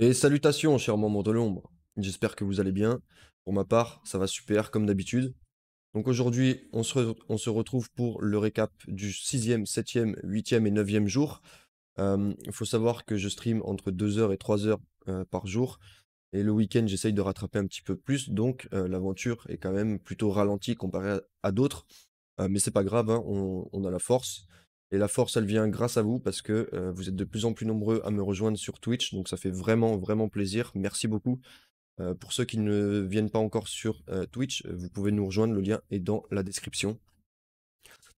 Et salutations, chers membres de l'ombre. J'espère que vous allez bien. Pour ma part, ça va super comme d'habitude. Donc aujourd'hui, on se, retrouve pour le récap du 6e, 7e, 8e et 9e jour. Il faut savoir que je stream entre 2h et 3h par jour. Et le week-end, j'essaye de rattraper un petit peu plus. Donc l'aventure est quand même plutôt ralentie comparée à, d'autres. mais c'est pas grave, hein, on, a la force. Et la force, elle vient grâce à vous parce que euh, vous êtes de plus en plus nombreux à me rejoindre sur Twitch. Donc ça fait vraiment, vraiment plaisir. Merci beaucoup. Euh, pour ceux qui ne viennent pas encore sur euh, Twitch, vous pouvez nous rejoindre. Le lien est dans la description.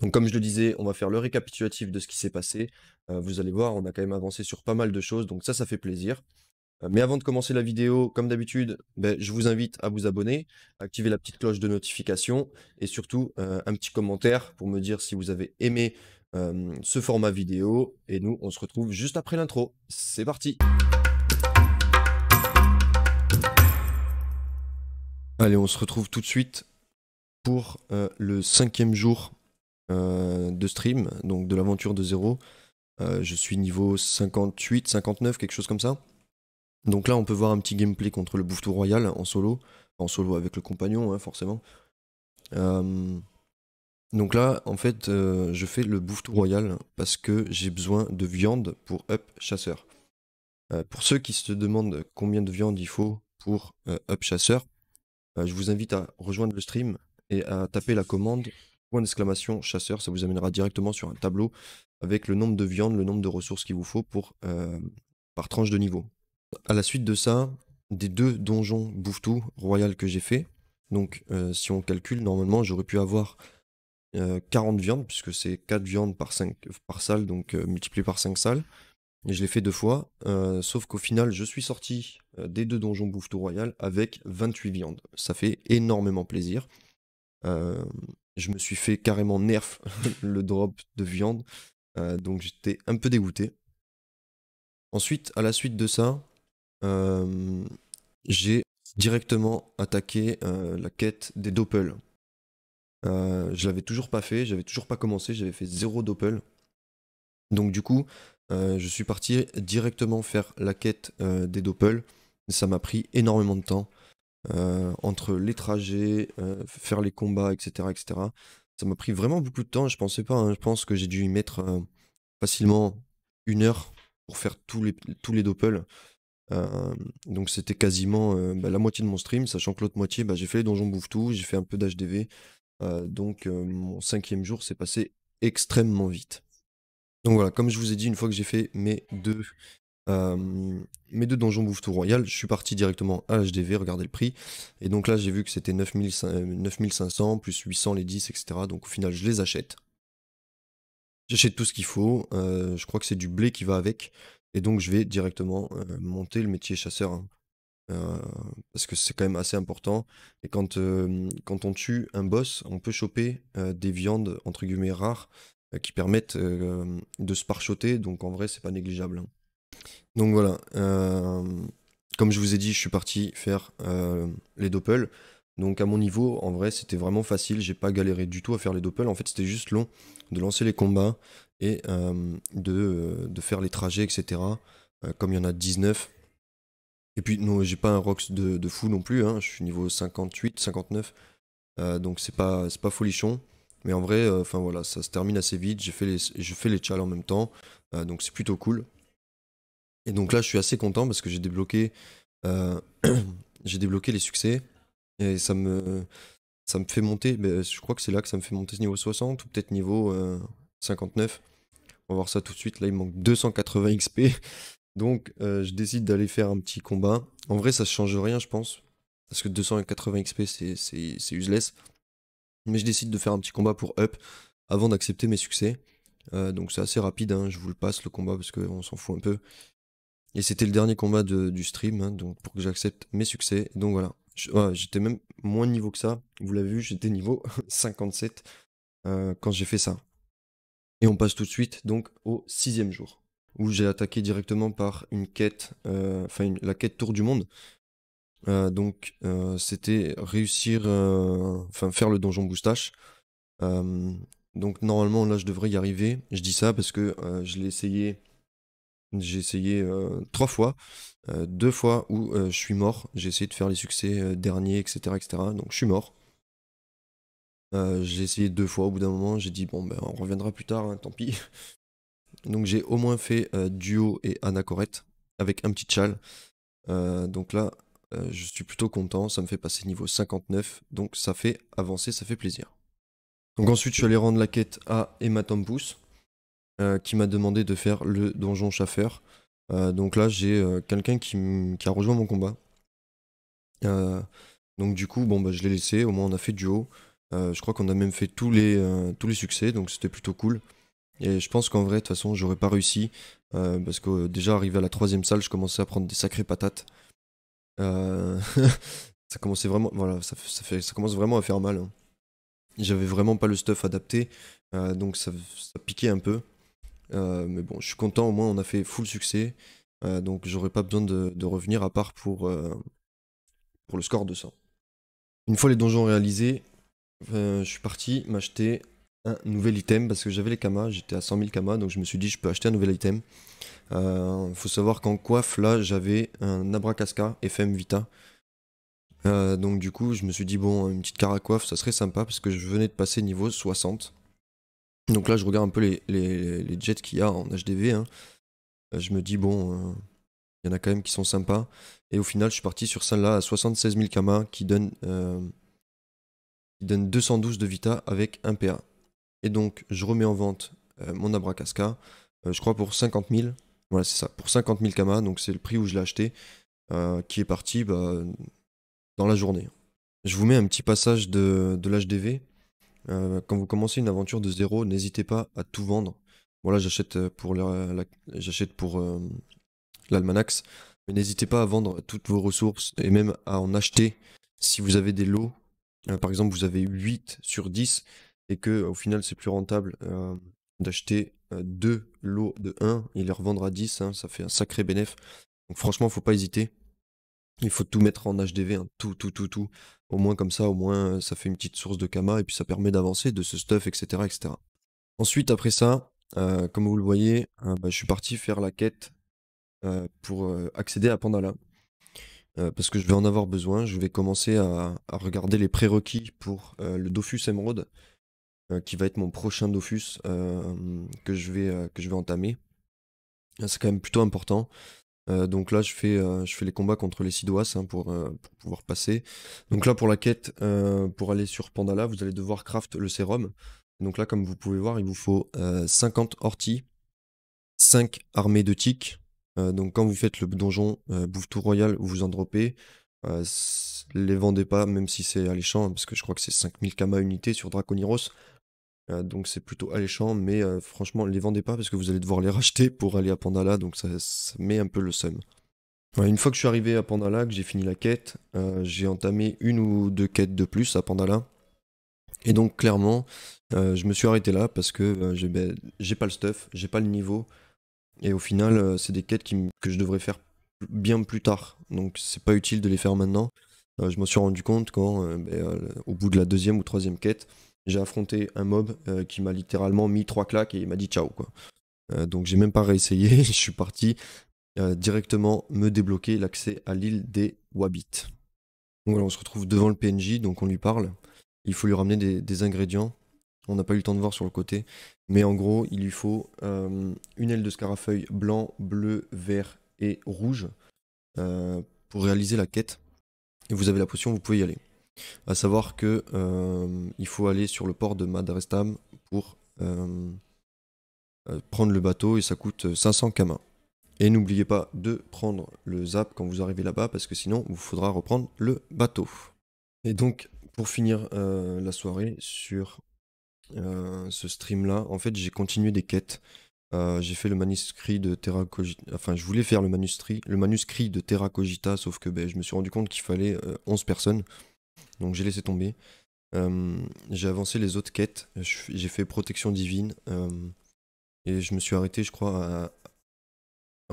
Donc comme je le disais, on va faire le récapitulatif de ce qui s'est passé. vous allez voir, on a quand même avancé sur pas mal de choses. Donc ça, ça fait plaisir. Mais avant de commencer la vidéo, comme d'habitude, ben, je vous invite à vous abonner, activer la petite cloche de notification et surtout un petit commentaire pour me dire si vous avez aimé ce format vidéo. Et nous, on se retrouve juste après l'intro. C'est parti Allez, on se retrouve tout de suite pour euh, le cinquième jour euh, de stream, donc de l'aventure de zéro. Euh, je suis niveau 58, 59, quelque chose comme ça. Donc là, on peut voir un petit gameplay contre le Bouffetou Royal en solo, en solo avec le compagnon, hein, forcément. Donc là, en fait, euh, je fais le bouffetou royal parce que j'ai besoin de viande pour up chasseur. Euh, pour ceux qui se demandent combien de viande il faut pour euh, up chasseur, je vous invite à rejoindre le stream et à taper la commande point d'exclamation chasseur. Ça vous amènera directement sur un tableau avec le nombre de viande, le nombre de ressources qu'il vous faut pour par tranche de niveau. À la suite de ça, des deux donjons bouffetou royal que j'ai fait. Donc si on calcule, normalement j'aurais pu avoir 40 euh, viandes, puisque c'est 4 viandes par, 5, par salle, donc euh, multiplié par 5 salles. Et je l'ai fait deux fois, euh, sauf qu'au final, je suis sorti des deux donjons bouffe Tour royal avec 28 viandes. Ça fait énormément plaisir. je me suis fait carrément nerf le drop de viande, donc j'étais un peu dégoûté. Ensuite, à la suite de ça, j'ai directement attaqué la quête des doppels. Euh, je l'avais toujours pas fait, j'avais toujours pas commencé, j'avais fait zéro Doppel. Donc du coup, euh, je suis parti directement faire la quête euh, des Doppel. Ça m'a pris énormément de temps. entre les trajets, faire les combats, etc. etc. Ça m'a pris vraiment beaucoup de temps, je pensais pas. Hein, je pense que j'ai dû y mettre facilement une heure pour faire tous les, tous les Doppel. donc c'était quasiment bah, la moitié de mon stream, sachant que l'autre moitié, bah, j'ai fait les donjons bouffe tout, j'ai fait un peu d'HDV, euh, donc euh, mon cinquième jour s'est passé extrêmement vite. Donc voilà, comme je vous ai dit, une fois que j'ai fait mes deux, mes deux donjons bouffe tout royal, je suis parti directement à HDV, regardez le prix. Et donc là, j'ai vu que c'était 9500 euh, plus 800 les 10, etc. Donc au final, je les achète. J'achète tout ce qu'il faut. je crois que c'est du blé qui va avec. Et donc, je vais directement monter le métier chasseur. Hein. Euh, parce que c'est quand même assez important. Et quand, euh, quand on tue un boss, on peut choper euh, des viandes entre guillemets rares qui permettent de se parchoter. Donc en vrai, c'est pas négligeable. Hein. Donc voilà. comme je vous ai dit, je suis parti faire les doppels. Donc à mon niveau, en vrai, c'était vraiment facile. J'ai pas galéré du tout à faire les doppels. En fait, c'était juste long de lancer les combats et de, faire les trajets, etc. comme il y en a 19, et puis, non, j'ai pas un Rox de, fou non plus. Hein. Je suis niveau 58, 59. Euh, donc, c'est pas, pas folichon. Mais en vrai, euh, voilà, ça se termine assez vite. J'ai fait les, je fais les challenges en même temps. Euh, donc, c'est plutôt cool. Et donc là, je suis assez content parce que j'ai débloqué, j'ai débloqué les succès. Et ça me, ça me fait monter. je crois que c'est là que ça me fait monter niveau 60 ou peut-être niveau 59. On va voir ça tout de suite. Là, il manque 280 XP. Donc, euh, je décide d'aller faire un petit combat. En vrai, ça change rien, je pense. Parce que 280 XP, c'est useless. Mais je décide de faire un petit combat pour up avant d'accepter mes succès. Euh, donc, c'est assez rapide, hein. je vous le passe le combat parce qu'on s'en fout un peu. Et c'était le dernier combat de, du stream, hein, donc pour que j'accepte mes succès. Donc voilà. J'étais même moins niveau que ça. Vous l'avez vu, j'étais niveau 57 euh, quand j'ai fait ça. Et on passe tout de suite donc au sixième jour où j'ai attaqué directement par une quête, euh, enfin la quête Tour du Monde. Euh, donc euh, c'était réussir, enfin faire le donjon Boustache. donc normalement là je devrais y arriver. Je dis ça parce que je l'ai essayé j'ai essayé trois fois, deux fois où je suis mort. J'ai essayé de faire les succès derniers, etc., etc. Donc je suis mort. j'ai essayé deux fois. Au bout d'un moment, j'ai dit bon ben on reviendra plus tard, hein, tant pis. Donc j'ai au moins fait euh, duo et anacorette avec un petit chal. Euh, donc là, euh, je suis plutôt content, ça me fait passer niveau 59, donc ça fait avancer, ça fait plaisir. Donc ensuite, je suis allé rendre la quête à Emma qui m'a demandé de faire le donjon chaffeur. donc là, j'ai quelqu'un qui, a rejoint mon combat. donc du coup, bon, bah, je l'ai laissé, au moins on a fait duo. je crois qu'on a même fait tous les, tous les succès, donc c'était plutôt cool. Et je pense qu'en vrai, de toute façon, j'aurais pas réussi. Euh, parce que euh, déjà, arrivé à la troisième salle, je commençais à prendre des sacrées patates. Euh, ça commençait vraiment. Voilà, ça, commence vraiment à faire mal. Hein. J'avais vraiment pas le stuff adapté. donc ça, piquait un peu. mais bon, je suis content, au moins on a fait full succès. donc j'aurais pas besoin de, revenir à part pour, pour le score de ça. Une fois les donjons réalisés, je suis parti m'acheter un nouvel item parce que j'avais les kamas, j'étais à 100 000 kamas, donc je me suis dit je peux acheter un nouvel item. Il euh, faut savoir qu'en coiffe là j'avais un Abracasca FM Vita. Euh, donc du coup je me suis dit bon une petite coiffe ça serait sympa parce que je venais de passer niveau 60. Donc là je regarde un peu les, jets qu'il y a en HDV. Hein. Euh, je me dis bon il y en a quand même qui sont sympas. Et au final je suis parti sur celle-là à 76 000 kamas qui donne, qui donne 212 de Vita avec un PA. Et donc, je remets en vente euh, mon Abracasca, euh, je crois pour 50 000. Voilà, c'est ça, pour 50 000 Kama, donc c'est le prix où je l'ai acheté, euh, qui est parti bah, dans la journée. Je vous mets un petit passage de, l'HDV. quand vous commencez une aventure de zéro, n'hésitez pas à tout vendre. Voilà, j'achète pour j'achète pour l'almanax, mais n'hésitez pas à vendre toutes vos ressources et même à en acheter si vous avez des lots. par exemple, vous avez 8 sur 10, et que au final c'est plus rentable euh, d'acheter euh, deux lots de 1 et les revendre à 10, hein, ça fait un sacré bénéfice. Donc franchement, faut pas hésiter. Il faut tout mettre en HDV, hein, tout, tout, tout, tout. Au moins comme ça, au moins euh, ça fait une petite source de kama et puis ça permet d'avancer, de ce stuff, etc. etc. Ensuite, après ça, comme vous le voyez, hein, bah, je suis parti faire la quête pour accéder à Pandala. parce que je vais en avoir besoin. Je vais commencer à, regarder les prérequis pour le Dofus Emerald. Euh, qui va être mon prochain Dofus euh, que, je vais, euh, que je vais entamer. C'est quand même plutôt important. donc là, je fais, je fais les combats contre les Sidoas hein, pour, pouvoir passer. Donc là, pour la quête, pour aller sur Pandala, vous allez devoir craft le sérum. Donc là, comme vous pouvez voir, il vous faut 50 orties, 5 armées de tiques. donc quand vous faites le donjon bouffe royal, vous en dropez. les vendez pas, même si c'est alléchant, hein, parce que je crois que c'est 5000 kama unités sur Draconiros. Euh, donc c'est plutôt alléchant, mais euh, franchement, ne les vendez pas parce que vous allez devoir les racheter pour aller à Pandala, donc ça, met un peu le seum. une fois que je suis arrivé à Pandala, que j'ai fini la quête, euh, j'ai entamé une ou deux quêtes de plus à Pandala. Et donc clairement, je me suis arrêté là parce que ben, j'ai pas le stuff, j'ai pas le niveau. Et au final, c'est des quêtes que je devrais faire bien plus tard. Donc c'est pas utile de les faire maintenant. je m'en suis rendu compte quand, ben, au bout de la deuxième ou troisième quête, j'ai affronté un mob euh, qui m'a littéralement mis trois claques et il m'a dit ciao quoi. Euh, donc j'ai même pas réessayé, je suis parti euh, directement me débloquer l'accès à l'île des Wabits. Donc voilà, on se retrouve devant le PNJ, donc on lui parle. Il faut lui ramener des, ingrédients. On n'a pas eu le temps de voir sur le côté. Mais en gros, il lui faut une aile de scarafeuille blanc, bleu, vert et rouge pour réaliser la quête. Et vous avez la potion, vous pouvez y aller. À savoir que euh, il faut aller sur le port de Madrestam pour euh, euh, prendre le bateau et ça coûte 500 kama Et n'oubliez pas de prendre le zap quand vous arrivez là-bas parce que sinon vous faudra reprendre le bateau. Et donc pour finir la soirée sur ce stream là, en fait j'ai continué des quêtes. j'ai fait le manuscrit de Terra Cogita. Enfin, je voulais faire le manuscrit, le manuscrit de Terra Cogita, sauf que ben, je me suis rendu compte qu'il fallait 11 personnes donc j'ai laissé tomber. Euh, j'ai avancé les autres quêtes, j'ai fait protection divine, euh, et je me suis arrêté, je crois, à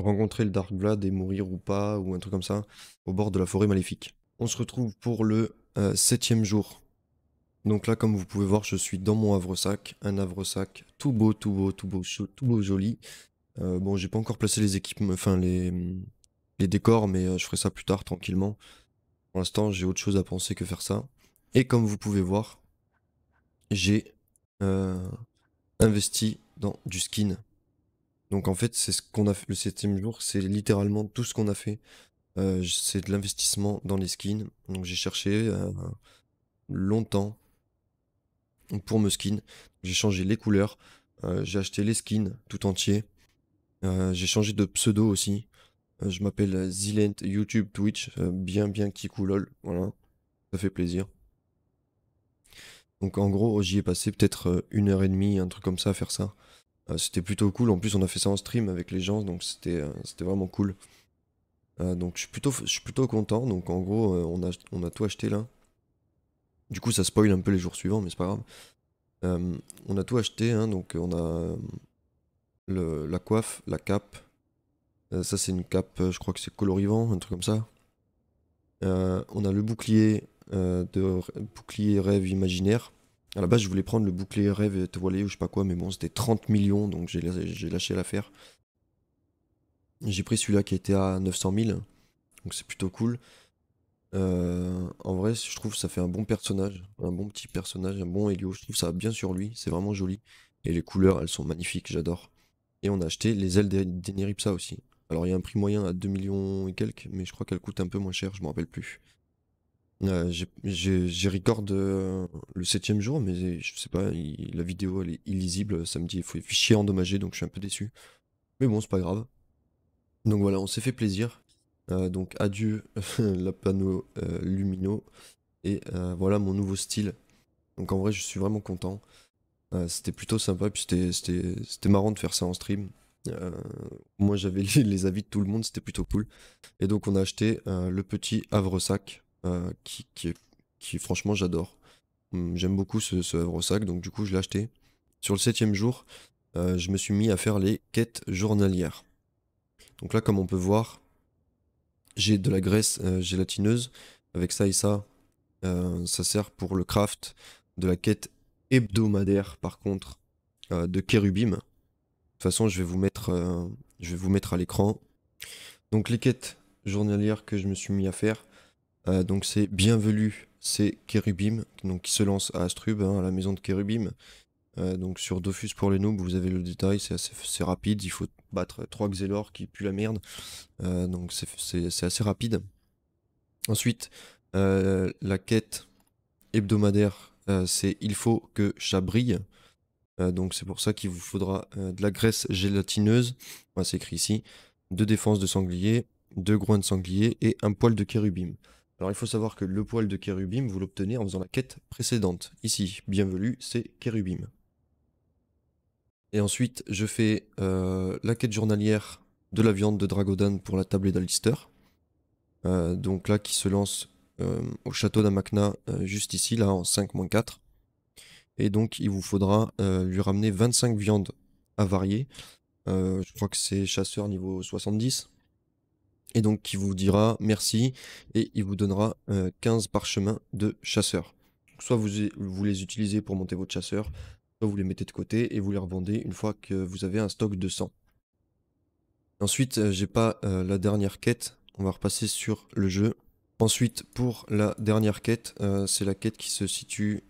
rencontrer le Dark Vlad et mourir ou pas, ou un truc comme ça, au bord de la forêt maléfique. On se retrouve pour le euh, septième jour. Donc là, comme vous pouvez voir, je suis dans mon havresac, un havresac tout beau, tout beau, tout beau, tout beau joli. bon, j'ai pas encore placé les équipes, enfin les, les décors, mais je ferai ça plus tard tranquillement. Pour l'instant, j'ai autre chose à penser que faire ça. Et comme vous pouvez voir, j'ai euh, investi dans du skin. Donc en fait, c'est ce qu'on a fait le septième jour, c'est littéralement tout ce qu'on a fait. Euh, c'est de l'investissement dans les skins. Donc j'ai cherché euh, longtemps pour me skin. J'ai changé les couleurs, j'ai acheté les skins tout entiers. j'ai changé de pseudo aussi. Euh, je m'appelle Zilent, YouTube, Twitch, euh, bien bien kikoulol, voilà, ça fait plaisir. Donc en gros, j'y ai passé peut-être euh, une heure et demie, un truc comme ça, à faire ça. C'était plutôt cool, en plus on a fait ça en stream avec les gens, donc c'était vraiment cool. donc je suis plutôt, je suis plutôt content, donc en gros on, a, on a tout acheté là. Du coup ça spoil un peu les jours suivants, mais c'est pas grave. on a tout acheté, hein. donc on a la coiffe, la cape, euh, ça, c'est une cape, euh, je crois que c'est colorivant, un truc comme ça. Euh, on a le bouclier de bouclier rêve imaginaire. À la base, je voulais prendre le bouclier rêve te ou je sais pas quoi, mais bon, c'était 30 millions, donc j'ai lâché l'affaire. J'ai pris celui-là qui était à 900 000, donc c'est plutôt cool. en vrai, je trouve ça fait un bon personnage, un bon petit personnage, un bon Helio. Je trouve ça bien sur lui, c'est vraiment joli. Et les couleurs, elles sont magnifiques, j'adore. Et on a acheté les ailes d'Eneripsa aussi. Alors il y a un prix moyen à 2 millions et quelques, mais je crois qu'elle coûte un peu moins cher, je me rappelle plus. Euh, j'ai record le euh, le septième jour, mais je sais pas, la vidéo elle est illisible, ça me dit faut fichiers endommagé, donc je suis un peu déçu. Mais bon, c'est pas grave. Donc voilà, on s'est fait plaisir. Euh, donc adieu la panneau lumino. Et voilà mon nouveau style. Donc en vrai, je suis vraiment content. c'était plutôt sympa, puis c'était marrant de faire ça en stream. Euh, moi, j'avais les, avis de tout le monde, c'était plutôt cool. Et donc, on a acheté euh, le petit Havresac, euh, qui, franchement, j'adore. Hum, j'aime beaucoup ce, ce sac donc du coup, je l'ai acheté. Sur le septième jour, je me suis mis à faire les quêtes journalières. Donc là, comme on peut voir, j'ai de la graisse gélatineuse. Avec ça et ça, ça sert pour le craft de la quête hebdomadaire, par contre, de Kérubim toute façon, je vais vous mettre, euh, je vais vous mettre à l'écran. Donc les quêtes journalières que je me suis mis à faire, euh, donc c'est bienvenue, c'est Kerubim, donc qui se lance à Astrub, hein, à la maison de Kerubim. Euh, donc sur Dofus pour les noobs, vous avez le détail, c'est assez rapide, il faut battre 3 Xelor qui puent la merde, donc c'est assez rapide. Ensuite, la quête hebdomadaire, c'est il faut que chat brille. Euh, donc c'est pour ça qu'il vous faudra euh, de la graisse gélatineuse, c'est écrit ici, deux défenses de sanglier, deux groins de sanglier et un poil de kérubim. Alors il faut savoir que le poil de kérubim, vous l'obtenez en faisant la quête précédente. Ici, bienvenue, c'est kérubim. Et ensuite, je fais euh, la quête journalière de la viande de Dragodan pour la table d'Alister. donc là, qui se lance au château d'Amakna, juste ici, là, en 5-4. Et donc, il vous faudra euh, lui ramener 25 viandes avariées. varier. Euh, je crois que c'est chasseur niveau 70. Et donc, il vous dira merci et il vous donnera 15 euh, parchemins de chasseur. Soit vous, les utilisez pour monter votre chasseur, soit vous les mettez de côté et vous les revendez une fois que vous avez un stock de 100. Ensuite, j'ai pas la dernière quête. On va repasser sur le jeu. Ensuite, pour la dernière quête, c'est la quête qui se situe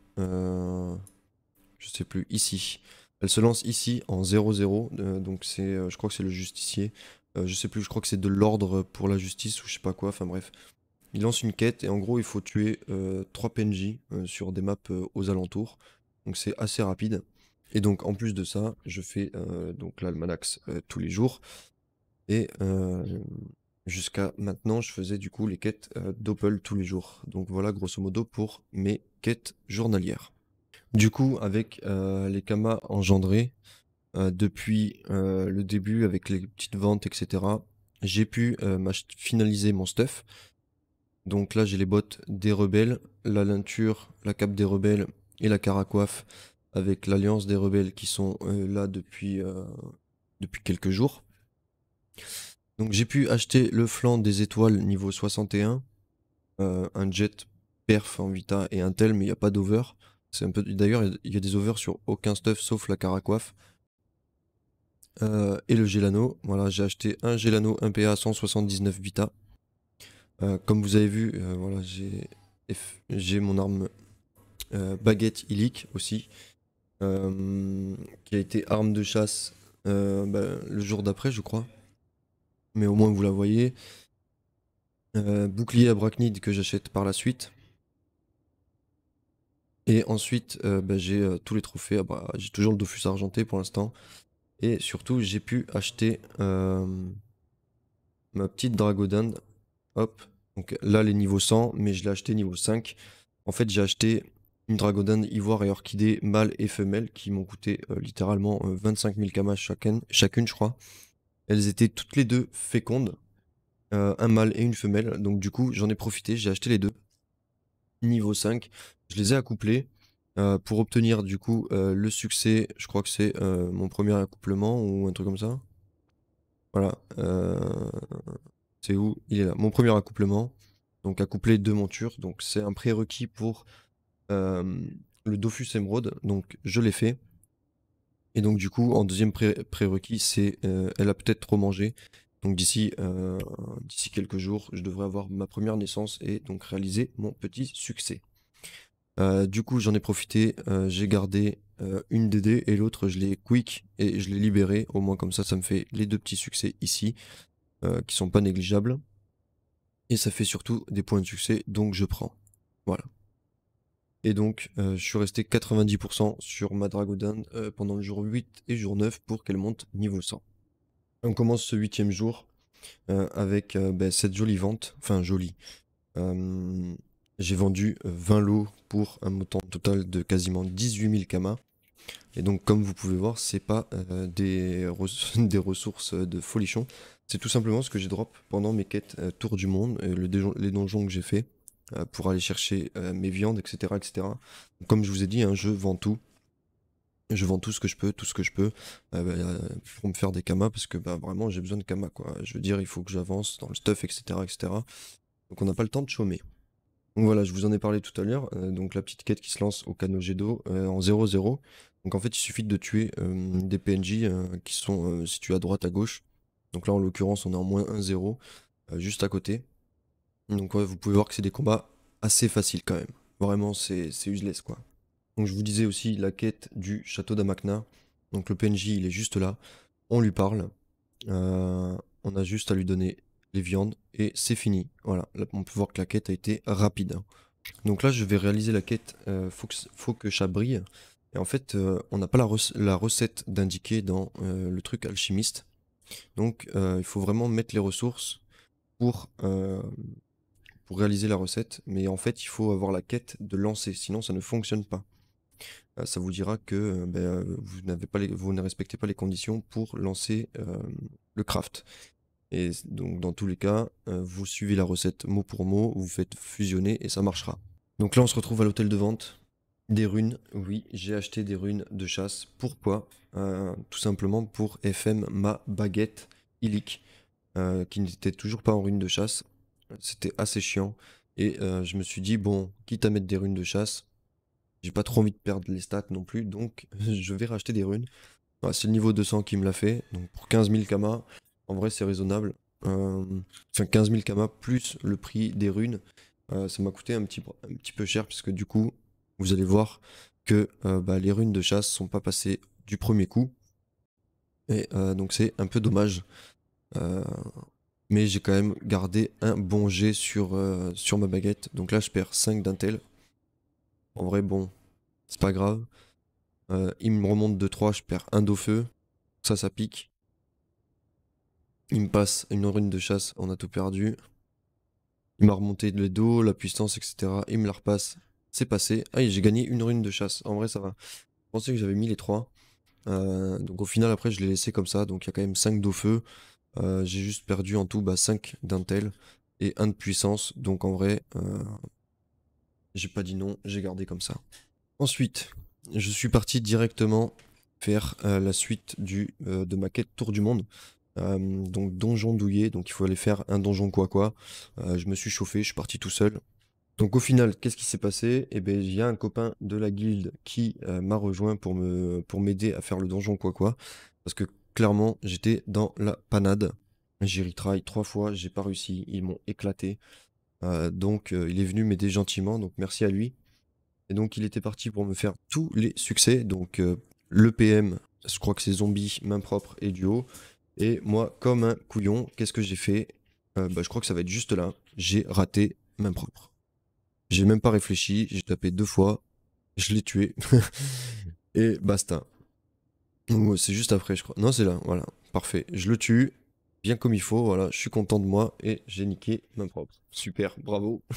je sais plus, ici. Elle se lance ici en 0-0, euh, donc c'est, euh, je crois que c'est le justicier. Euh, je sais plus, je crois que c'est de l'ordre pour la justice ou je sais pas quoi, enfin bref. Il lance une quête et en gros il faut tuer 3 PNJ sur des maps aux alentours. Donc c'est assez rapide. Et donc en plus de ça, je fais donc l'almanax tous les jours. Et jusqu'à maintenant, je faisais du coup les quêtes d'Opel tous les jours. Donc voilà, grosso modo, pour mes quêtes journalières. Du coup, avec euh, les kamas engendrés, euh, depuis euh, le début, avec les petites ventes, etc., j'ai pu finaliser mon stuff. Donc là, j'ai les bottes des rebelles, la leinture, la cape des rebelles et la coiffe avec l'alliance des rebelles qui sont là depuis, depuis quelques jours. Donc j'ai pu acheter le flanc des étoiles niveau 61, un jet perf en vita et un tel, mais il n'y a pas d'over un peu. D'ailleurs, il y a des overs sur aucun stuff sauf la caracoif. Euh, et le Gelano. Voilà, j'ai acheté un Gelano 1PA 179 Vita. Euh, comme vous avez vu, euh, voilà, j'ai mon arme baguette illic aussi, qui a été arme de chasse bah, le jour d'après, je crois. Mais au moins vous la voyez. bouclier à que j'achète par la suite. Et ensuite, euh, bah, j'ai euh, tous les trophées. Ah, bah, j'ai toujours le Dofus argenté pour l'instant. Et surtout, j'ai pu acheter euh, ma petite dragodinde. Hop. Donc là, les niveaux 100, mais je l'ai acheté niveau 5. En fait, j'ai acheté une Dragodand ivoire et orchidée mâle et femelle qui m'ont coûté littéralement 25 000 kamas chacune, chacune, je crois. Elles étaient toutes les deux fécondes. un mâle et une femelle. Donc du coup, j'en ai profité, j'ai acheté les deux niveau 5. Je les ai accouplés euh, pour obtenir du coup euh, le succès. Je crois que c'est euh, mon premier accouplement ou un truc comme ça. Voilà. c'est où Il est là. Mon premier accouplement. Donc accoupler deux montures. Donc c'est un prérequis pour le Dofus émeraude. Donc je l'ai fait. Et donc du coup en deuxième prérequis c'est elle a peut-être trop mangé. Donc d'ici d'ici quelques jours, je devrais avoir ma première naissance et donc réaliser mon petit succès. Euh, du coup, j'en ai profité. Euh, j'ai gardé euh, une DD et l'autre, je l'ai quick et je l'ai libéré. Au moins, comme ça, ça me fait les deux petits succès ici qui sont pas négligeables. Et ça fait surtout des points de succès, donc je prends. Voilà. Et donc, je suis resté 90% sur ma Dragodon pendant le jour 8 et jour 9 pour qu'elle monte niveau 100. On commence ce huitième jour avec ben, cette jolie vente, enfin jolie, j'ai vendu 20 euh, lots pour un montant total de quasiment 18 000 kamas. Et donc, comme vous pouvez voir, c'est pas euh, des, des, ressources euh, de folichon. C'est tout simplement ce que j'ai drop pendant mes quêtes tour du monde, les donjons que j'ai fait pour aller chercher mes viandes, etc., etc. Comme je vous ai dit, hein, je vends tout. Je vends tout ce que je peux, tout ce que je peux bah, pour me faire des kamas parce que bah, vraiment j'ai besoin de kamas quoi. Je veux dire, il faut que j'avance dans le stuff, etc., etc. Donc on n'a pas le temps de chômer voilà, je vous en ai parlé tout à l'heure. Euh, donc la petite quête qui se lance au canot jet d'eau euh, en 0-0. Donc en fait, il suffit de tuer euh, des PNJ qui sont situés à droite, à gauche. Donc là, en l'occurrence, on est en moins 1-0, juste à côté. Donc vous pouvez voir que c'est des combats assez faciles quand même. Vraiment, c'est useless quoi. Donc je vous disais aussi la quête du château d'Amakna. Donc le PNJ, il est juste là. On lui parle. on a juste à lui donner viande viandes et c'est fini. Voilà, on peut voir que la quête a été rapide. Hein. Donc là, je vais réaliser la quête euh, faut, que, que, ça brille. Et en fait, euh, on n'a pas la, recette d'indiquer dans euh, le truc alchimiste. Donc, il faut vraiment mettre les ressources pour, pour réaliser la recette. Mais en fait, il faut avoir la quête de lancer, sinon ça ne fonctionne pas. ça vous dira que ben, vous, n'avez pas les, vous ne respectez pas les conditions pour lancer le craft. Et donc dans tous les cas, euh, vous suivez la recette mot pour mot, vous faites fusionner et ça marchera. Donc là on se retrouve à l'hôtel de vente. Des runes, oui, j'ai acheté des runes de chasse. Pourquoi euh, Tout simplement pour FM ma baguette illic, euh, qui n'était toujours pas en runes de chasse. C'était assez chiant. Et je me suis dit, bon, quitte à mettre des runes de chasse, j'ai pas trop envie de perdre les stats non plus, donc je vais racheter des runes. c'est le niveau 200 qui me l'a fait, donc pour 15 000 kamas, en vrai, c'est raisonnable. Euh, enfin, 15 000 kamas plus le prix des runes. Euh, ça m'a coûté un petit, un petit peu cher, puisque du coup, vous allez voir que euh, bah, les runes de chasse sont pas passées du premier coup. Et donc, c'est un peu dommage mais j'ai quand même gardé un bon jet sur, sur ma baguette. Donc là, je perds 5 d'intel. En vrai, bon, c'est pas grave. il me remonte de 3, je perds un d'au feu. Ça, ça pique. Il me passe une rune de chasse, on a tout perdu. Il m'a remonté le dos, la puissance, etc. Il me la repasse. C'est passé. Ah, j'ai gagné une rune de chasse. En vrai, ça va. Je pensais que j'avais mis les trois. Euh, donc au final, après, je l'ai laissé comme ça. Donc il y a quand même 5 d'eau-feu. Euh, j'ai juste perdu en tout bah, 5 d'intel et 1 de puissance. Donc en vrai, euh, j'ai pas dit non, j'ai gardé comme ça. Ensuite, je suis parti directement faire la suite du, de ma quête Tour du Monde. Euh, donc donjon douillet, donc il faut aller faire un donjon quoi quoi. Euh, je me suis chauffé, je suis parti tout seul. Donc au final, qu'est-ce qui s'est passé Eh bien, il y a un copain de la guilde qui euh, m'a rejoint pour me pour m'aider à faire le donjon quoi quoi. Parce que clairement, j'étais dans la panade. J'ai retry trois fois, j'ai pas réussi, ils m'ont éclaté. donc il est venu m'aider gentiment, donc merci à lui. Et donc il était parti pour me faire tous les succès, donc le PM, je crois que c'est zombie, main propre et duo. Et moi, comme un couillon, qu'est-ce que j'ai fait euh, bah, Je crois que ça va être juste là. J'ai raté main propre. J'ai même pas réfléchi, j'ai tapé deux fois, je l'ai tué. et basta. C'est juste après, je crois. Non, c'est là, voilà. Parfait. Je le tue, bien comme il faut, voilà. Je suis content de moi et j'ai niqué main propre. Super, bravo.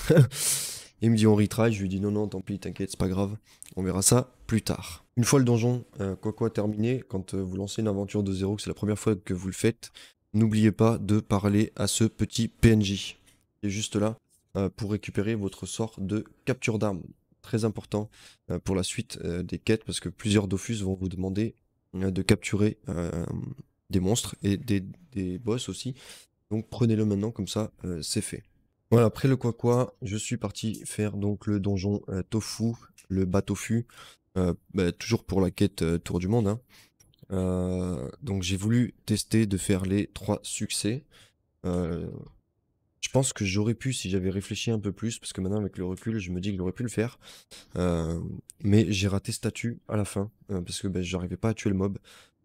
Il me dit on retry, je lui dis non non tant pis, t'inquiète, c'est pas grave, on verra ça plus tard. Une fois le donjon euh, quoi quoi terminé, quand euh, vous lancez une aventure de zéro, que c'est la première fois que vous le faites, n'oubliez pas de parler à ce petit PNJ Il est juste là euh, pour récupérer votre sort de capture d'armes. Très important pour la suite des quêtes parce que plusieurs Dofus vont vous demander de capturer des monstres et des, des boss aussi. Donc prenez-le maintenant comme ça c'est fait. Voilà, après le quoi quoi, je suis parti faire donc le donjon euh, Tofu, le bas Tofu, euh, bah, toujours pour la quête euh, Tour du Monde. Hein. donc j'ai voulu tester de faire les trois succès. je pense que j'aurais pu si j'avais réfléchi un peu plus, parce que maintenant avec le recul, je me dis que j'aurais pu le faire. mais j'ai raté statut à la fin, parce que je bah, j'arrivais pas à tuer le mob.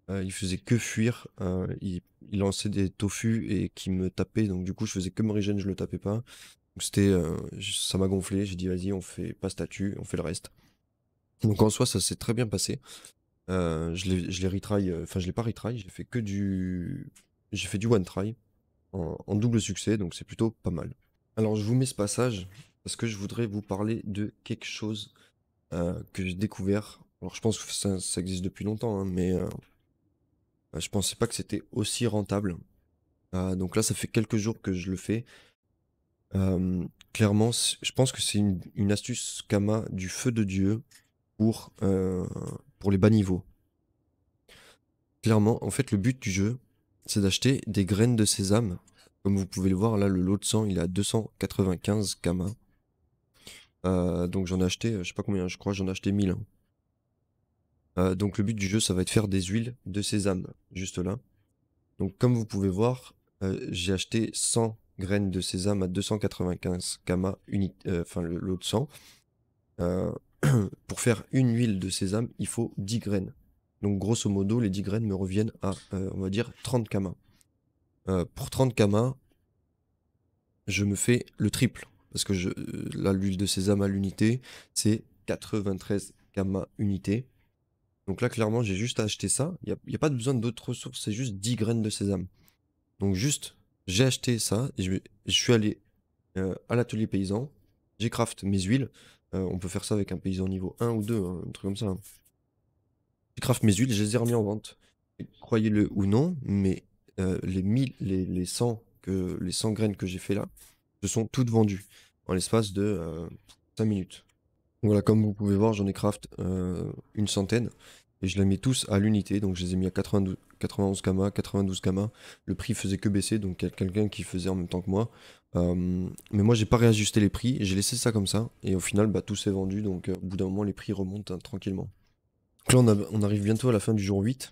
Euh, il faisait que fuir. Euh, il, lançait des tofu et qui me tapait. Donc du coup, je faisais que me je le tapais pas. c'était, euh, ça m'a gonflé. J'ai dit vas-y, on fait pas statut, on fait le reste. Donc en soi, ça s'est très bien passé. je l'ai, je retry, enfin je l'ai pas retry. J'ai fait que du, j'ai fait du one try en, double succès. Donc c'est plutôt pas mal. Alors je vous mets ce passage parce que je voudrais vous parler de quelque chose que j'ai découvert. Alors je pense que ça, existe depuis longtemps, hein, mais euh, je pensais pas que c'était aussi rentable. Euh, donc là, ça fait quelques jours que je le fais. Euh, clairement, je pense que c'est une, astuce Kama du feu de Dieu pour, pour les bas niveaux. Clairement, en fait, le but du jeu, c'est d'acheter des graines de sésame. Comme vous pouvez le voir, là, le lot de sang, il est à 295 kama. donc j'en ai acheté, je sais pas combien, je crois j'en ai acheté 1000. Euh, donc le but du jeu, ça va être faire des huiles de sésame, juste là. Donc comme vous pouvez voir, euh, j'ai acheté 100 graines de sésame à 295 kama, euh, enfin l'autre le lot de 100. pour faire une huile de sésame, il faut 10 graines. Donc grosso modo, les 10 graines me reviennent à, on va dire, 30 kama. pour 30 kama, je me fais le triple. Parce que là, l'huile de sésame à l'unité, c'est 93 kama unité. Donc là, clairement, j'ai juste à acheter ça. Il n'y a, pas besoin d'autres ressources, c'est juste 10 graines de sésame. Donc juste, j'ai acheté ça, et je, je suis allé euh, à l'atelier paysan, j'ai craft mes huiles. Euh, on peut faire ça avec un paysan niveau 1 ou 2, hein, un truc comme ça. Hein. J'ai craft mes huiles, je les ai remis en vente. Croyez-le ou non, mais euh, les, mille, les, les, 100 que, les 100 graines que j'ai fait là, se sont toutes vendues en l'espace de 5 minutes. Voilà, comme vous pouvez voir, j'en ai craft euh, une centaine. Et je les mets tous à l'unité, donc je les ai mis à 91 kama, 92 kama. Le prix faisait que baisser, donc il y a quelqu'un qui faisait en même temps que moi. Euh, mais moi, j'ai pas réajusté les prix, j'ai laissé ça comme ça. Et au final, bah, tout s'est vendu, donc euh, au bout d'un moment, les prix remontent hein, tranquillement. Donc là, on, arrive bientôt à la fin du jour 8.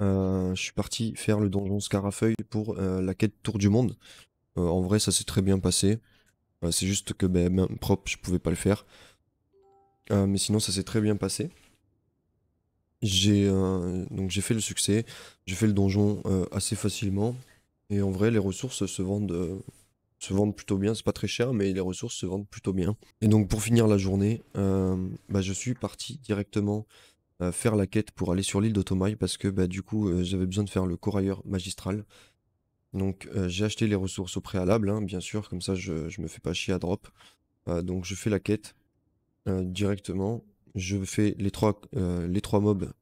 je suis parti faire le donjon Scarafeuille pour la quête Tour du Monde. en vrai, ça s'est très bien passé. C'est juste que ben, propre, je pouvais pas le faire. Euh, mais sinon, ça s'est très bien passé. J'ai euh, donc j'ai fait le succès, j'ai fait le donjon euh, assez facilement. Et en vrai, les ressources se vendent, se vendent plutôt bien. C'est pas très cher, mais les ressources se vendent plutôt bien. Et donc, pour finir la journée, bah, je suis parti directement faire la quête pour aller sur l'île d'Otomai. parce que bah, du coup, j'avais besoin de faire le corailleur magistral. Donc, j'ai acheté les ressources au préalable, hein, bien sûr, comme ça, je, je me fais pas chier à drop. donc, je fais la quête euh, directement. Je fais les trois, euh, les trois mobs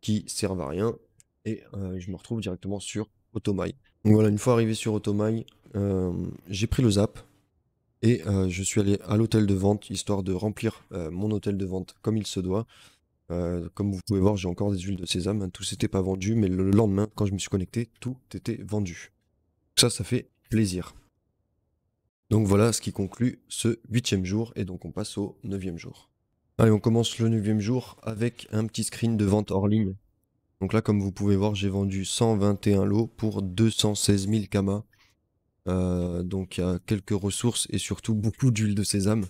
qui servent à rien et euh, je me retrouve directement sur Automai. Donc voilà, une fois arrivé sur Automai, j'ai pris le zap et je suis allé à l'hôtel de vente histoire de remplir mon hôtel de vente comme il se doit. comme vous pouvez voir, j'ai encore des huiles de sésame. Hein, tout s'était pas vendu, mais le lendemain, quand je me suis connecté, tout était vendu. Ça, ça fait plaisir. Donc voilà ce qui conclut ce huitième jour et donc on passe au neuvième jour. Allez, on commence le neuvième jour avec un petit screen de vente hors ligne. Donc là, comme vous pouvez voir, j'ai vendu 121 lots pour 216 000 kamas. donc il y a quelques ressources et surtout beaucoup d'huile de sésame.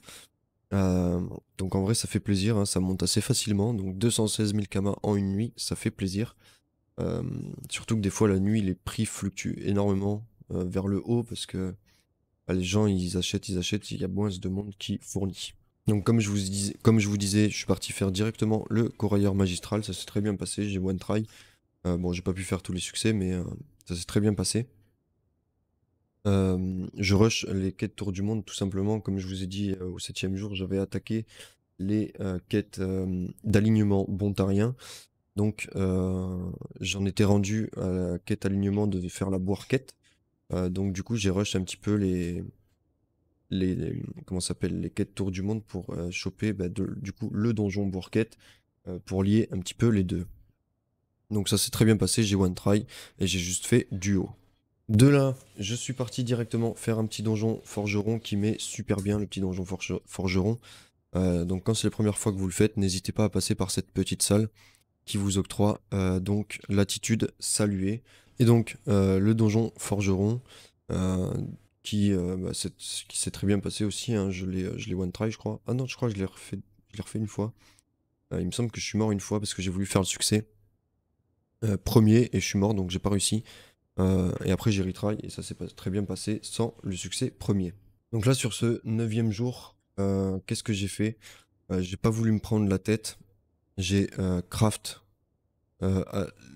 Euh, donc en vrai, ça fait plaisir, hein, ça monte assez facilement. Donc 216 000 kamas en une nuit, ça fait plaisir. Euh, surtout que des fois, la nuit, les prix fluctuent énormément euh, vers le haut parce que bah, les gens, ils achètent, ils achètent, il y a moins de monde qui fournit. Donc comme je vous disais, comme je vous disais, je suis parti faire directement le corailleur magistral, ça s'est très bien passé, j'ai one try. Euh, bon, j'ai pas pu faire tous les succès, mais euh, ça s'est très bien passé. Euh, je rush les quêtes tour du monde tout simplement, comme je vous ai dit euh, au septième jour, j'avais attaqué les quêtes d'alignement bontarien. Donc j'en étais rendu à la quête alignement de faire la boire quête. Euh, donc du coup, j'ai rush un petit peu les les, comment s'appelle les quêtes tour du monde pour euh, choper bah, du coup le donjon Bourquette euh, pour lier un petit peu les deux. Donc ça s'est très bien passé, j'ai one try et j'ai juste fait duo. De là, je suis parti directement faire un petit donjon forgeron qui met super bien le petit donjon forgeron. donc quand c'est la première fois que vous le faites, n'hésitez pas à passer par cette petite salle qui vous octroie donc l'attitude saluée. Et donc, euh, le donjon forgeron, euh, euh, bah, qui, s'est très bien passé aussi. Hein. Je l'ai one-try, je crois. Ah non, je crois que je l'ai refait, refait une fois. il me semble que je suis mort une fois parce que j'ai voulu faire le succès premier et je suis mort, donc j'ai pas réussi. et après, j'ai retry et ça s'est très bien passé sans le succès premier. Donc là, sur ce neuvième jour, qu'est-ce que j'ai fait J'ai pas voulu me prendre la tête. J'ai craft euh,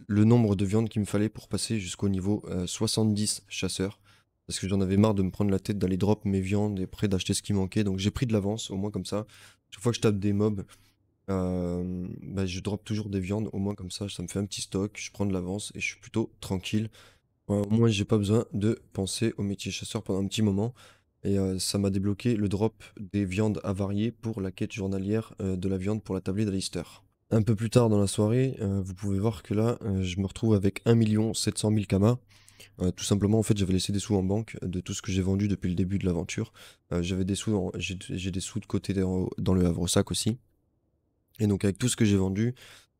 le nombre de viandes qu'il me fallait pour passer jusqu'au niveau 70 euh, chasseurs parce que j'en avais marre de me prendre la tête d'aller drop mes viandes et près d'acheter ce qui manquait. Donc j'ai pris de l'avance, au moins comme ça. Chaque fois que je tape des mobs, euh, bah, je drop toujours des viandes, au moins comme ça, ça me fait un petit stock, je prends de l'avance et je suis plutôt tranquille. au moins j'ai pas besoin de penser au métier chasseur pendant un petit moment. Et ça m'a débloqué le drop des viandes avariées pour la quête journalière de la viande pour la tablée d'Allister un peu plus tard dans la soirée, euh, vous pouvez voir que là, euh, je me retrouve avec 1 700 000 kama. Euh, tout simplement, en fait, j'avais laissé des sous en banque de tout ce que j'ai vendu depuis le début de l'aventure. j'avais des sous, j'ai des sous de côté dans, le Havre Sac aussi. Et donc, avec tout ce que j'ai vendu,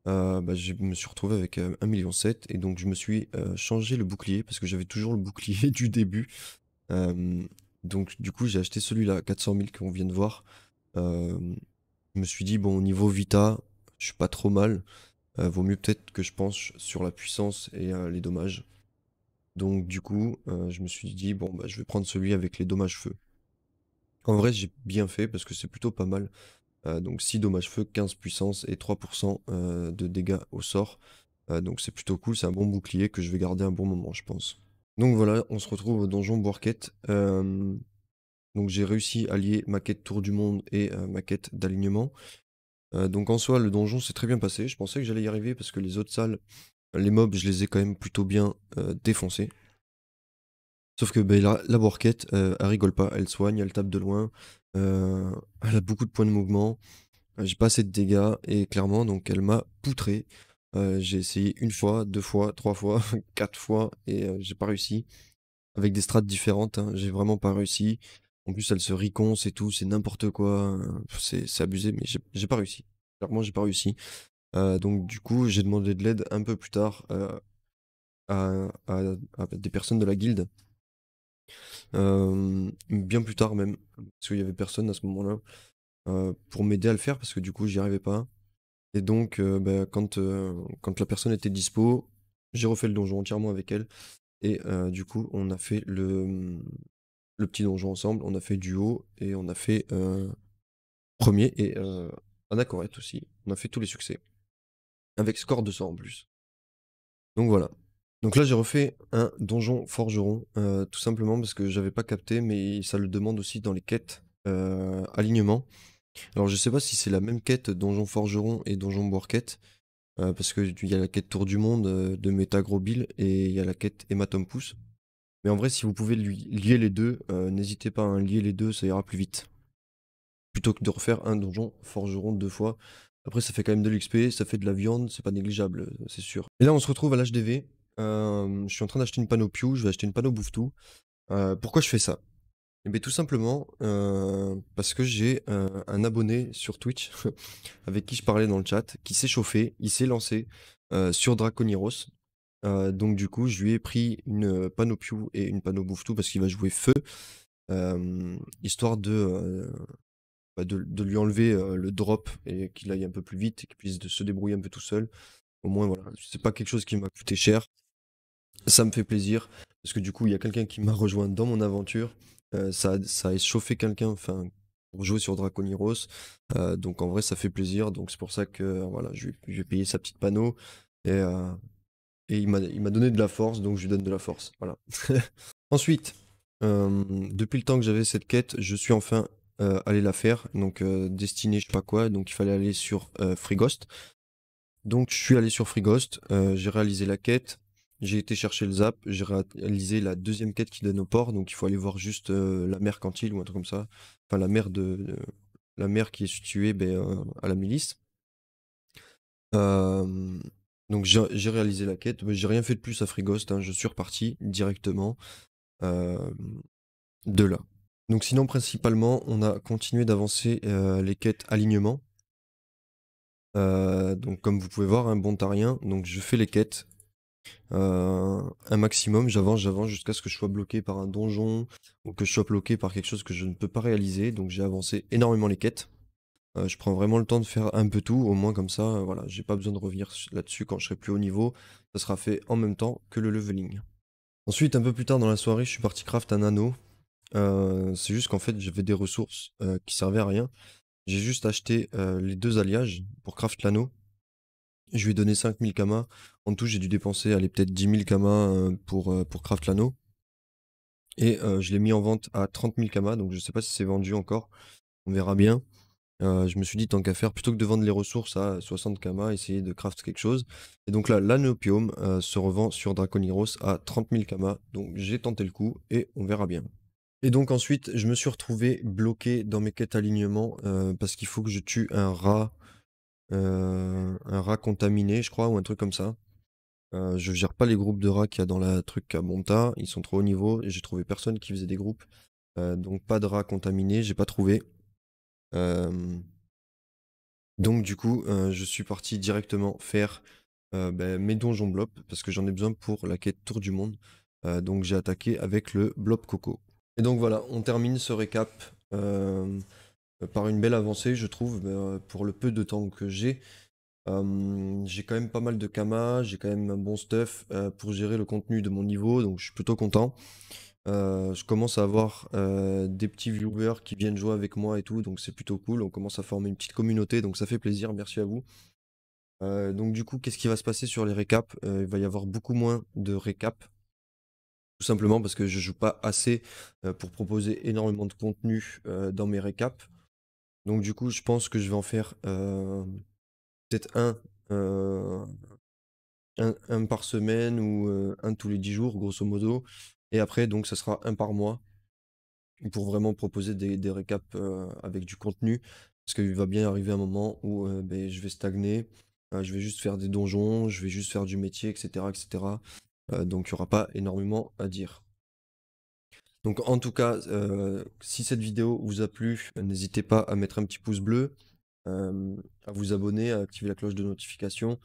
bah, je me suis retrouvé avec 700 million et donc je me suis changé le bouclier parce que j'avais toujours le bouclier du début. donc, du coup, j'ai acheté celui-là, 400 000 qu'on vient de voir. je me suis dit, bon, au niveau Vita, je suis pas trop mal. Euh, vaut mieux peut-être que je pense sur la puissance et euh, les dommages. Donc du coup, euh, je me suis dit, bon, bah, je vais prendre celui avec les dommages feu. En vrai, j'ai bien fait parce que c'est plutôt pas mal. donc 6 dommages feu, 15 puissance et 3% de dégâts au sort. donc c'est plutôt cool, c'est un bon bouclier que je vais garder un bon moment, je pense. Donc voilà, on se retrouve au donjon Boarquette. donc j'ai réussi à lier ma quête tour du monde et ma quête d'alignement. Euh, donc en soi, le donjon s'est très bien passé. Je pensais que j'allais y arriver parce que les autres salles, les mobs, je les ai quand même plutôt bien euh, défoncés. Sauf que bah, la, la Borquette, euh, elle rigole pas, elle soigne, elle tape de loin, elle a beaucoup de points de mouvement, j'ai pas assez de dégâts, et clairement, donc elle m'a poutré. j'ai essayé une fois, deux fois, trois fois, quatre fois, et j'ai pas réussi. Avec des strates différentes, hein, j'ai vraiment pas réussi. En plus, elle se riconce et tout, c'est n'importe quoi. Euh, c'est abusé, mais j'ai pas réussi. Clairement, j'ai pas réussi. Euh, donc, du coup, j'ai demandé de l'aide un peu plus tard euh, à, des personnes de la guilde. bien plus tard même, parce qu'il y avait personne à ce moment-là, pour m'aider à le faire, parce que du coup, j'y arrivais pas. Et donc, bah, quand, la personne était dispo, j'ai refait le donjon entièrement avec elle. Et du coup, on a fait le, le petit donjon ensemble, on a fait duo et on a fait euh, premier et euh, Anacorette aussi. On a fait tous les succès. Avec score de 100 en plus. Donc voilà. Donc là j'ai refait un donjon forgeron, euh, tout simplement parce que j'avais pas capté, mais ça le demande aussi dans les quêtes euh, alignement. Alors je sais pas si c'est la même quête donjon forgeron et donjon boarquette. parce qu'il y a la quête tour du monde de Metagrobile et il y a la quête hématome pouce. Mais en vrai, si vous pouvez lier les deux, euh, n'hésitez pas à hein, lier les deux, ça ira plus vite. Plutôt que de refaire un donjon forgeron deux fois. Après, ça fait quand même de l'XP, ça fait de la viande, c'est pas négligeable, c'est sûr. Et là, on se retrouve à l'HDV. Euh, je suis en train d'acheter une panneau Pew, je vais acheter une panneau Bouffe-Tout. Euh, pourquoi je fais ça Eh bien, tout simplement parce que j'ai un abonné sur Twitch avec qui je parlais dans le chat, qui s'est chauffé, il s'est lancé sur Draconiros donc du coup, je lui ai pris une panneau Pew et une panneau bouffe parce qu'il va jouer feu, histoire bah, de, de, lui enlever le drop et qu'il aille un peu plus vite et qu'il puisse se débrouiller un peu tout seul. Au moins, voilà, c'est pas quelque chose qui m'a coûté cher. Ça me fait plaisir parce que du coup, il y a quelqu'un qui m'a rejoint dans mon aventure. ça, ça a échauffé quelqu'un, pour jouer sur Draconiros. donc en vrai, ça fait plaisir. Donc c'est pour ça que voilà, je, vais payer sa petite panneau. Et et il m'a donné de la force, donc je lui donne de la force. Voilà. Ensuite, euh, depuis le temps que j'avais cette quête, je suis enfin euh, allé la faire. Donc destiné euh, destinée, je sais pas quoi. Donc il fallait aller sur ghost Donc je suis allé sur frigost j'ai réalisé la quête. J'ai été chercher le zap. J'ai réalisé la deuxième quête qui donne au port. Donc il faut aller voir juste la mer Cantile ou un truc comme ça. Enfin la mer de, la mer qui est située ben, à la milice. Donc j'ai réalisé la quête, mais j'ai rien fait de plus à Frigost. Hein. je suis reparti directement de là. Donc sinon principalement on a continué d'avancer les quêtes alignement. donc comme vous pouvez voir, un hein, bon tarien, donc je fais les quêtes un maximum, j'avance, j'avance jusqu'à ce que je sois bloqué par un donjon ou que je sois bloqué par quelque chose que je ne peux pas réaliser. Donc j'ai avancé énormément les quêtes. Euh, je prends vraiment le temps de faire un peu tout, au moins comme ça, euh, voilà, j'ai pas besoin de revenir là-dessus quand je serai plus haut niveau. Ça sera fait en même temps que le leveling. Ensuite, un peu plus tard dans la soirée, je suis parti craft un anneau. Euh, c'est juste qu'en fait, j'avais des ressources qui servaient à rien. J'ai juste acheté les deux alliages pour craft l'anneau. Je lui ai donné 5000 kamas. En tout, j'ai dû dépenser, allez, peut-être 10 000 kamas pour, pour craft l'anneau. Et je l'ai mis en vente à 30 000 kamas, donc je sais pas si c'est vendu encore. On verra bien. Euh, je me suis dit, tant qu'à faire, plutôt que de vendre les ressources à 60 kama, essayer de craft quelque chose. Et donc là, l'anopium euh, se revend sur Draconiros à 30 000 kama. Donc j'ai tenté le coup et on verra bien. Et donc ensuite, je me suis retrouvé bloqué dans mes quêtes alignement euh, parce qu'il faut que je tue un rat, un rat contaminé, je crois, ou un truc comme ça. je gère pas les groupes de rats qu'il y a dans la truc à Monta. ils sont trop haut niveau et j'ai trouvé personne qui faisait des groupes. donc pas de rat contaminés, j'ai pas trouvé donc du coup, je suis parti directement faire bah, mes donjons blob parce que j'en ai besoin pour la quête Tour du Monde. donc j'ai attaqué avec le blob coco. Et donc voilà, on termine ce récap par une belle avancée, je trouve, bah, pour le peu de temps que j'ai. j'ai quand même pas mal de kama, j'ai quand même un bon stuff pour gérer le contenu de mon niveau, donc je suis plutôt content. Euh, je commence à avoir euh, des petits viewers qui viennent jouer avec moi et tout, donc c'est plutôt cool. On commence à former une petite communauté, donc ça fait plaisir, merci à vous. Euh, donc du coup, qu'est-ce qui va se passer sur les récaps Il va y avoir beaucoup moins de récaps, tout simplement parce que je joue pas assez pour proposer énormément de contenu dans mes récaps. Donc du coup, je pense que je vais en faire peut-être un, un, par semaine ou un tous les 10 jours, grosso modo. Et après, donc, ça sera un par mois pour vraiment proposer des, récaps avec du contenu. Parce qu'il va bien arriver un moment où ben, je vais stagner, je vais juste faire des donjons, je vais juste faire du métier, etc. etc. donc il n'y aura pas énormément à dire. Donc en tout cas, si cette vidéo vous a plu, n'hésitez pas à mettre un petit pouce bleu, à vous abonner, à activer la cloche de notification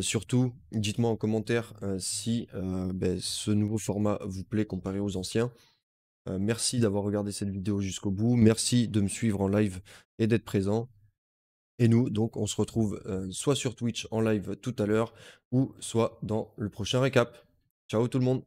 surtout, dites-moi en commentaire si ben, ce nouveau format vous plaît comparé aux anciens. merci d'avoir regardé cette vidéo jusqu'au bout. Merci de me suivre en live et d'être présent. Et nous, donc, on se retrouve soit sur Twitch en live tout à l'heure ou soit dans le prochain récap. Ciao tout le monde